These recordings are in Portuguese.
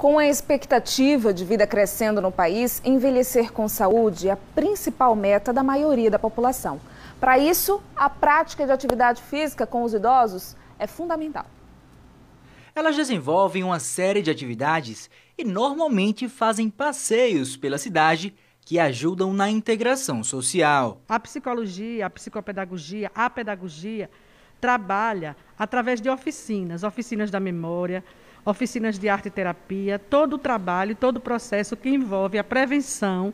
Com a expectativa de vida crescendo no país, envelhecer com saúde é a principal meta da maioria da população. Para isso, a prática de atividade física com os idosos é fundamental. Elas desenvolvem uma série de atividades e normalmente fazem passeios pela cidade que ajudam na integração social. A psicologia, a psicopedagogia, a pedagogia trabalha através de oficinas, oficinas da memória, oficinas de arte e terapia, todo o trabalho, todo o processo que envolve a prevenção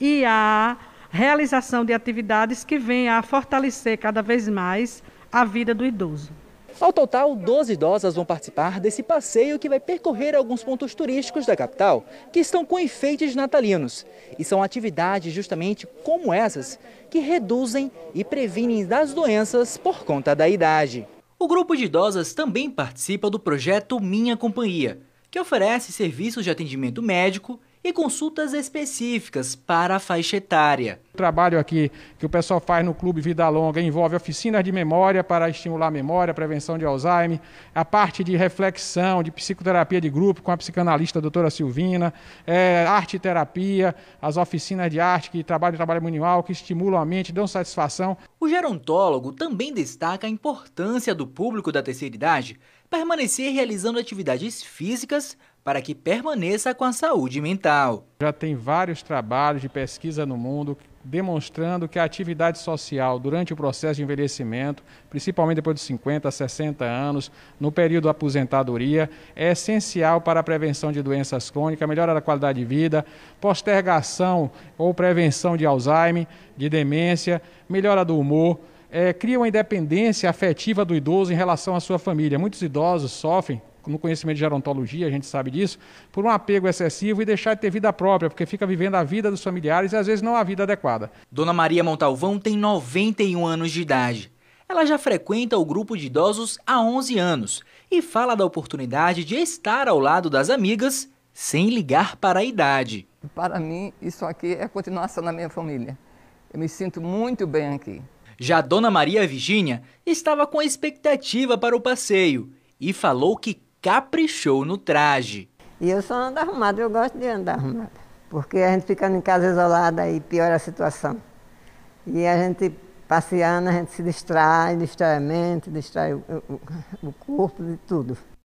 e a realização de atividades que venham a fortalecer cada vez mais a vida do idoso. Ao total, 12 idosas vão participar desse passeio que vai percorrer alguns pontos turísticos da capital que estão com enfeites natalinos. E são atividades justamente como essas que reduzem e previnem das doenças por conta da idade. O grupo de idosas também participa do projeto Minha Companhia, que oferece serviços de atendimento médico e consultas específicas para a faixa etária. O trabalho aqui que o pessoal faz no Clube Vida Longa envolve oficinas de memória para estimular a memória, prevenção de Alzheimer, a parte de reflexão, de psicoterapia de grupo com a psicanalista a doutora Silvina, é, arte terapia, as oficinas de arte que trabalham trabalho manual, que estimulam a mente, dão satisfação. O gerontólogo também destaca a importância do público da terceira idade permanecer realizando atividades físicas para que permaneça com a saúde mental. Já tem vários trabalhos de pesquisa no mundo demonstrando que a atividade social durante o processo de envelhecimento, principalmente depois dos 50, 60 anos, no período da aposentadoria, é essencial para a prevenção de doenças crônicas, melhora da qualidade de vida, postergação ou prevenção de Alzheimer, de demência, melhora do humor. É, cria uma independência afetiva do idoso em relação à sua família. Muitos idosos sofrem no conhecimento de gerontologia, a gente sabe disso, por um apego excessivo e deixar de ter vida própria, porque fica vivendo a vida dos familiares e às vezes não a vida adequada. Dona Maria Montalvão tem 91 anos de idade. Ela já frequenta o grupo de idosos há 11 anos e fala da oportunidade de estar ao lado das amigas sem ligar para a idade. Para mim, isso aqui é continuação da minha família. Eu me sinto muito bem aqui. Já Dona Maria Virgínia estava com expectativa para o passeio e falou que caprichou no traje. E eu sou ando arrumada, eu gosto de andar arrumada. Porque a gente ficando em casa isolada e piora a situação. E a gente passeando, a gente se distrai, distrai a mente, distrai o, o, o corpo, de tudo.